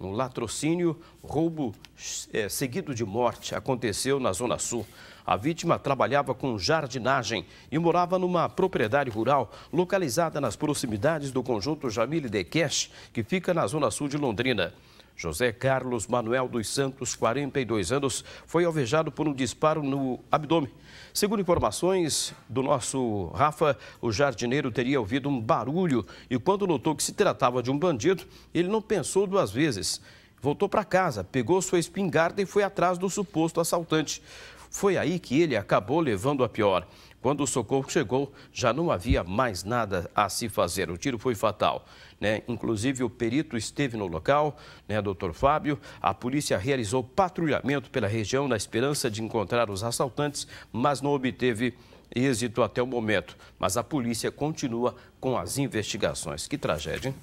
Um latrocínio, roubo é, seguido de morte aconteceu na Zona Sul. A vítima trabalhava com jardinagem e morava numa propriedade rural localizada nas proximidades do conjunto Jamile Dequeche, que fica na Zona Sul de Londrina. José Carlos Manuel dos Santos, 42 anos, foi alvejado por um disparo no abdômen. Segundo informações do nosso Rafa, o jardineiro teria ouvido um barulho e, quando notou que se tratava de um bandido, ele não pensou duas vezes. Voltou para casa, pegou sua espingarda e foi atrás do suposto assaltante. Foi aí que ele acabou levando a pior. Quando o socorro chegou, já não havia mais nada a se fazer. O tiro foi fatal. Né? Inclusive, o perito esteve no local, né, doutor Fábio. A polícia realizou patrulhamento pela região na esperança de encontrar os assaltantes, mas não obteve êxito até o momento. Mas a polícia continua com as investigações. Que tragédia, hein?